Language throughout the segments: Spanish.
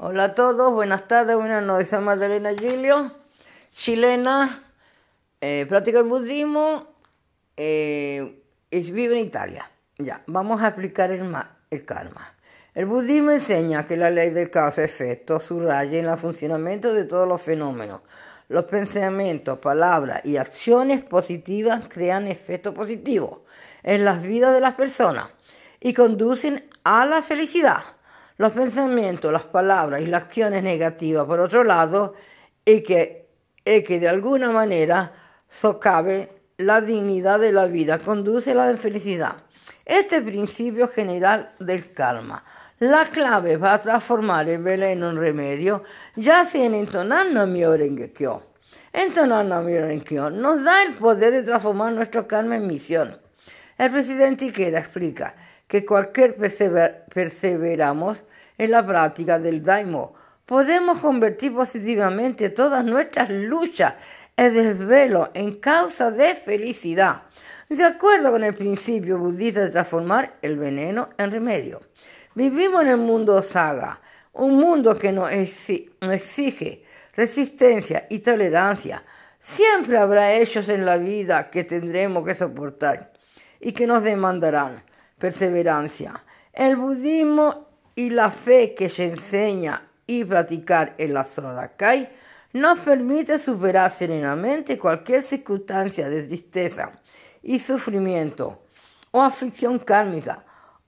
Hola a todos, buenas tardes, buenas noches. Soy Magdalena Gilio, chilena, eh, practica el budismo eh, y vive en Italia. Ya, vamos a explicar el, karma. El budismo enseña que la ley del causa-efecto subraya en el funcionamiento de todos los fenómenos. Los pensamientos, palabras y acciones positivas crean efectos positivos en las vidas de las personas y conducen a la felicidad. Los pensamientos, las palabras y las acciones negativas, por otro lado, es que, de alguna manera socave la dignidad de la vida, conduce a la infelicidad. Este principio general del karma. La clave para el transformar en un remedio yace en entonarnos a mio Rengekyo. mi a nos da el poder de transformar nuestro karma en misión. El presidente Ikeda explica que cualquier perseveramos en la práctica del Daimo, podemos convertir positivamente todas nuestras luchas y desvelo en causa de felicidad, de acuerdo con el principio budista de transformar el veneno en remedio. Vivimos en el mundo saga, un mundo que nos exige resistencia y tolerancia. Siempre habrá hechos en la vida que tendremos que soportar y que nos demandarán perseverancia. El budismo y la fe que se enseña y practicar en la Kai nos permite superar serenamente cualquier circunstancia de tristeza y sufrimiento o aflicción kármica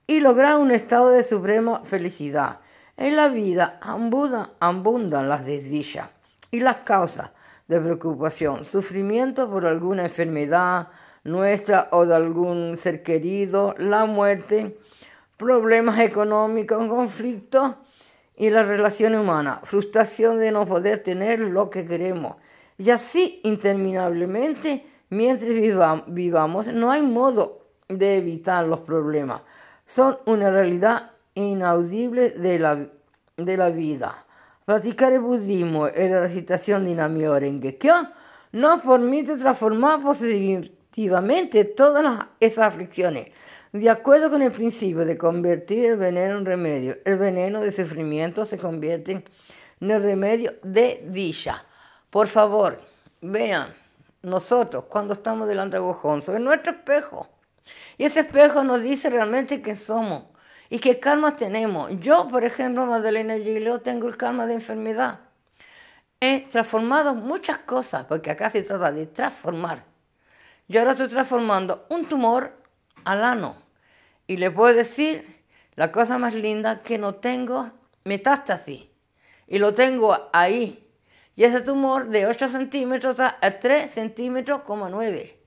y lograr un estado de suprema felicidad. En la vida abundan, abundan las desdichas y las causas de preocupación, sufrimiento por alguna enfermedad nuestra o de algún ser querido, la muerte, problemas económicos, conflictos y la relaciones humana. frustración de no poder tener lo que queremos. Y así interminablemente, mientras vivamos, no hay modo de evitar los problemas. Son una realidad inaudible de la, vida. Practicar el budismo en la recitación de Nam-myoho-renge-kyo nos permite transformar positivamente todas esas aflicciones. De acuerdo con el principio de convertir el veneno en remedio, el veneno de sufrimiento se convierte en el remedio de dicha. Por favor, vean, nosotros cuando estamos delante de Gojonso, en nuestro espejo. Y ese espejo nos dice realmente quién somos y qué karmas tenemos. Yo, por ejemplo, Madalena Giglio, tengo el karma de enfermedad. He transformado muchas cosas, porque acá se trata de transformar. Yo ahora estoy transformando un tumor al ano. Y le puedo decir la cosa más linda que no tengo metástasis. Y lo tengo ahí. Y ese tumor de 8 centímetros a 3 centímetros, 9.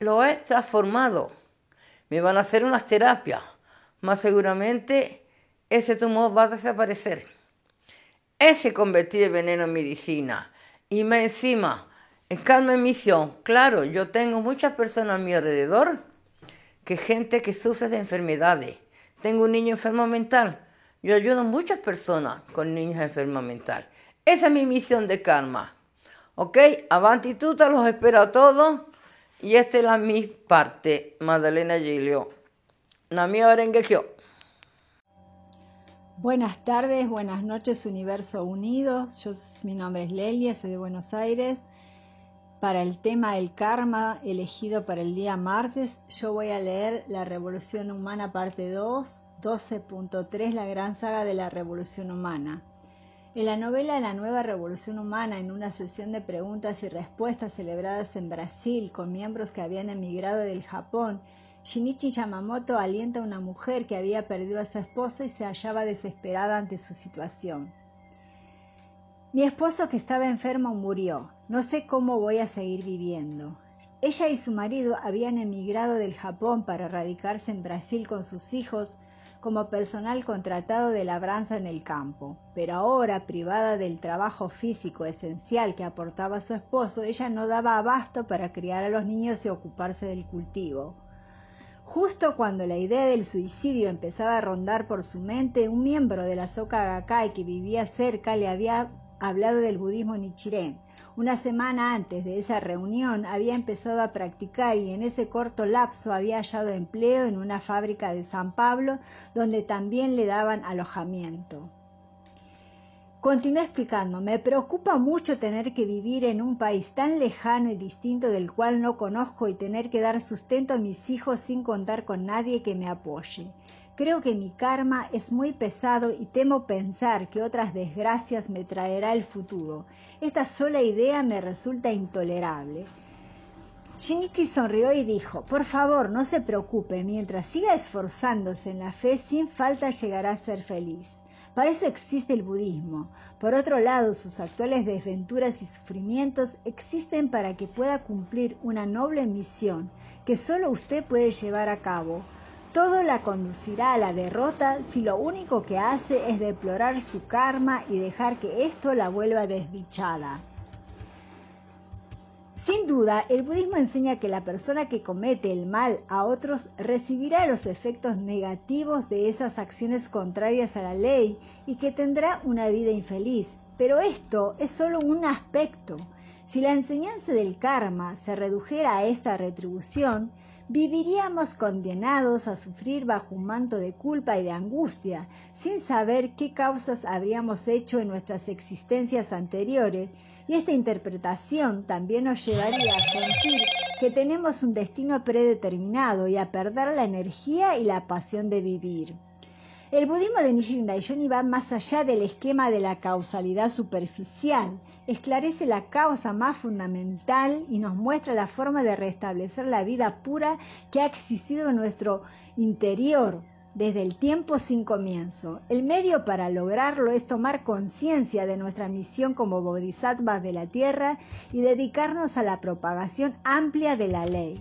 Lo he transformado. Me van a hacer unas terapias. Más seguramente ese tumor va a desaparecer. Ese convertir el veneno en medicina. Y más encima, en calma Misión, claro, yo tengo muchas personas a mi alrededor que gente que sufre de enfermedades. Tengo un niño enfermo mental. Yo ayudo a muchas personas con niños enfermos mental. Esa es mi misión de karma. ¿Ok? Avanti tuta, los espero a todos. Y esta es la mi parte, Madalena Gilio. Namio Arengekio. Buenas tardes, buenas noches, Universo Unido. Yo, mi nombre es Lelia, soy de Buenos Aires. Para el tema El karma elegido para el día martes, yo voy a leer La Revolución Humana parte 2, 12.3, la gran saga de la Revolución Humana. En la novela La Nueva Revolución Humana, en una sesión de preguntas y respuestas celebradas en Brasil con miembros que habían emigrado del Japón, Shinichi Yamamoto alienta a una mujer que había perdido a su esposo y se hallaba desesperada ante su situación. Mi esposo que estaba enfermo murió. No sé cómo voy a seguir viviendo. Ella y su marido habían emigrado del Japón para radicarse en Brasil con sus hijos como personal contratado de labranza en el campo, pero ahora, privada del trabajo físico esencial que aportaba su esposo, ella no daba abasto para criar a los niños y ocuparse del cultivo. Justo cuando la idea del suicidio empezaba a rondar por su mente, un miembro de la Soka Gakkai que vivía cerca le había hablado del budismo nichiren. Una semana antes de esa reunión había empezado a practicar y en ese corto lapso había hallado empleo en una fábrica de San Pablo donde también le daban alojamiento. Continué explicando, me preocupa mucho tener que vivir en un país tan lejano y distinto del cual no conozco y tener que dar sustento a mis hijos sin contar con nadie que me apoye. Creo que mi karma es muy pesado y temo pensar que otras desgracias me traerá el futuro. Esta sola idea me resulta intolerable. Shinichi sonrió y dijo, por favor, no se preocupe, mientras siga esforzándose en la fe, sin falta llegará a ser feliz. Para eso existe el budismo. Por otro lado, sus actuales desventuras y sufrimientos existen para que pueda cumplir una noble misión que solo usted puede llevar a cabo. Todo la conducirá a la derrota si lo único que hace es deplorar su karma y dejar que esto la vuelva desdichada. Sin duda, el budismo enseña que la persona que comete el mal a otros recibirá los efectos negativos de esas acciones contrarias a la ley y que tendrá una vida infeliz. Pero esto es solo un aspecto. Si la enseñanza del karma se redujera a esta retribución, viviríamos condenados a sufrir bajo un manto de culpa y de angustia, sin saber qué causas habríamos hecho en nuestras existencias anteriores, y esta interpretación también nos llevaría a sentir que tenemos un destino predeterminado y a perder la energía y la pasión de vivir. El budismo de Nichiren Daishonin va más allá del esquema de la causalidad superficial, esclarece la causa más fundamental y nos muestra la forma de restablecer la vida pura que ha existido en nuestro interior desde el tiempo sin comienzo. El medio para lograrlo es tomar conciencia de nuestra misión como bodhisattvas de la tierra y dedicarnos a la propagación amplia de la ley.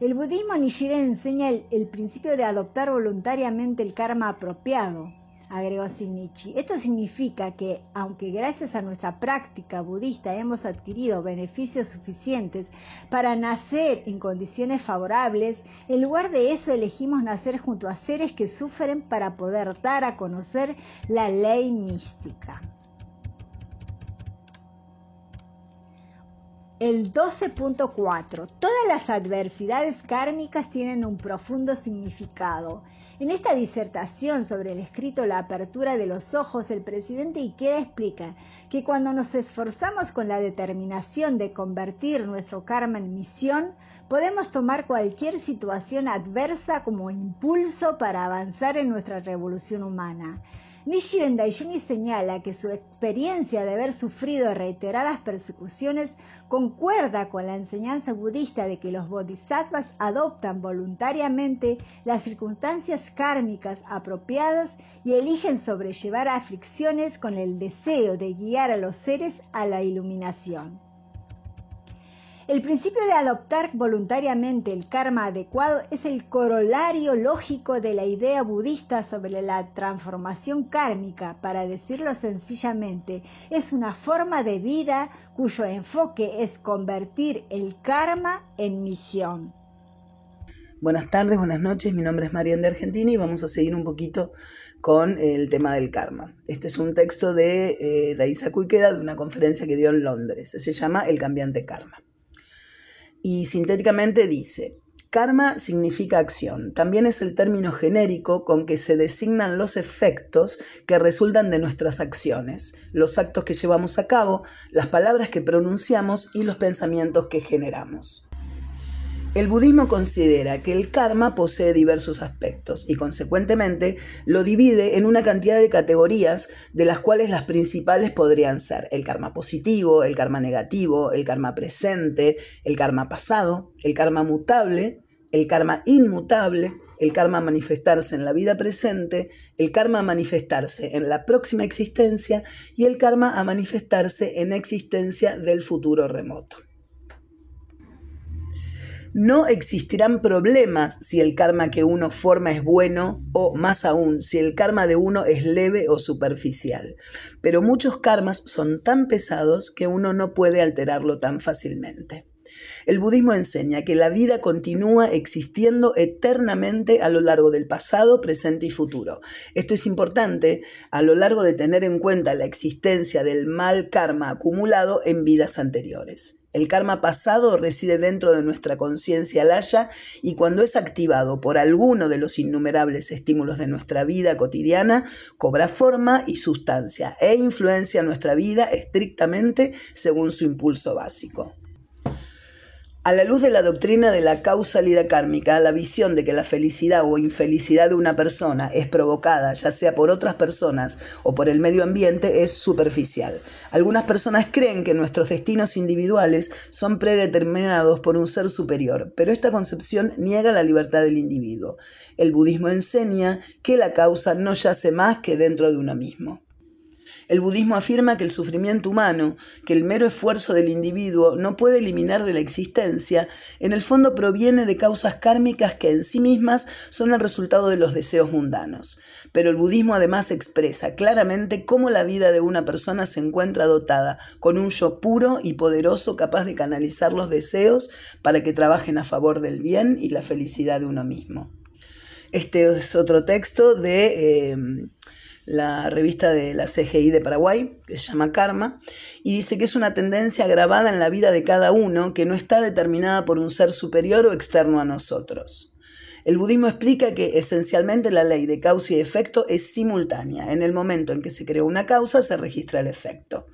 El budismo Nichiren enseña el, el principio de adoptar voluntariamente el karma apropiado, agregó Shinichi. Esto significa que, aunque gracias a nuestra práctica budista hemos adquirido beneficios suficientes para nacer en condiciones favorables, en lugar de eso elegimos nacer junto a seres que sufren para poder dar a conocer la ley mística. El 12.4. Todas las adversidades kármicas tienen un profundo significado. En esta disertación sobre el escrito La apertura de los ojos, el presidente Ikeda explica que cuando nos esforzamos con la determinación de convertir nuestro karma en misión, podemos tomar cualquier situación adversa como impulso para avanzar en nuestra revolución humana. Nishi señala que su experiencia de haber sufrido reiteradas persecuciones concuerda con la enseñanza budista de que los bodhisattvas adoptan voluntariamente las circunstancias kármicas apropiadas y eligen sobrellevar aflicciones con el deseo de guiar a los seres a la iluminación. El principio de adoptar voluntariamente el karma adecuado es el corolario lógico de la idea budista sobre la transformación kármica, para decirlo sencillamente. Es una forma de vida cuyo enfoque es convertir el karma en misión. Buenas tardes, buenas noches, mi nombre es Marian de Argentina y vamos a seguir un poquito con el tema del karma. Este es un texto de eh, Daisa de una conferencia que dio en Londres. Se llama El cambiante karma y sintéticamente dice, Karma significa acción. También es el término genérico con que se designan los efectos que resultan de nuestras acciones, los actos que llevamos a cabo, las palabras que pronunciamos y los pensamientos que generamos. El budismo considera que el karma posee diversos aspectos y consecuentemente lo divide en una cantidad de categorías de las cuales las principales podrían ser el karma positivo, el karma negativo, el karma presente, el karma pasado, el karma mutable, el karma inmutable, el karma a manifestarse en la vida presente, el karma a manifestarse en la próxima existencia y el karma a manifestarse en existencia del futuro remoto. No existirán problemas si el karma que uno forma es bueno o más aún, si el karma de uno es leve o superficial. Pero muchos karmas son tan pesados que uno no puede alterarlo tan fácilmente. El budismo enseña que la vida continúa existiendo eternamente a lo largo del pasado, presente y futuro. Esto es importante a lo largo de tener en cuenta la existencia del mal karma acumulado en vidas anteriores. El karma pasado reside dentro de nuestra conciencia laya y cuando es activado por alguno de los innumerables estímulos de nuestra vida cotidiana, cobra forma y sustancia e influencia nuestra vida estrictamente según su impulso básico. A la luz de la doctrina de la causalidad kármica, la visión de que la felicidad o infelicidad de una persona es provocada ya sea por otras personas o por el medio ambiente es superficial. Algunas personas creen que nuestros destinos individuales son predeterminados por un ser superior, pero esta concepción niega la libertad del individuo. El budismo enseña que la causa no yace más que dentro de uno mismo. El budismo afirma que el sufrimiento humano, que el mero esfuerzo del individuo no puede eliminar de la existencia, en el fondo proviene de causas kármicas que en sí mismas son el resultado de los deseos mundanos. Pero el budismo además expresa claramente cómo la vida de una persona se encuentra dotada con un yo puro y poderoso capaz de canalizar los deseos para que trabajen a favor del bien y la felicidad de uno mismo. Este es otro texto de... Eh, la revista de la CGI de Paraguay, que se llama Karma, y dice que es una tendencia grabada en la vida de cada uno que no está determinada por un ser superior o externo a nosotros. El budismo explica que esencialmente la ley de causa y efecto es simultánea. En el momento en que se crea una causa se registra el efecto.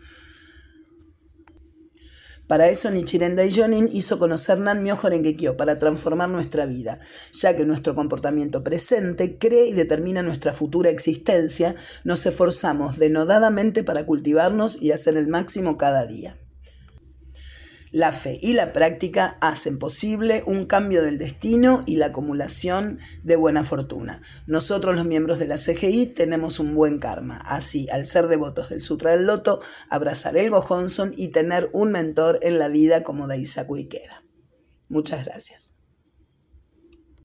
Para eso Nichiren Daishonin hizo conocer Nanmyo Rengekyo para transformar nuestra vida, ya que nuestro comportamiento presente cree y determina nuestra futura existencia, nos esforzamos denodadamente para cultivarnos y hacer el máximo cada día. La fe y la práctica hacen posible un cambio del destino y la acumulación de buena fortuna. Nosotros los miembros de la CGI tenemos un buen karma, así al ser devotos del Sutra del Loto, abrazar el Gohonson y tener un mentor en la vida como Daisaku Ikeda. Muchas gracias.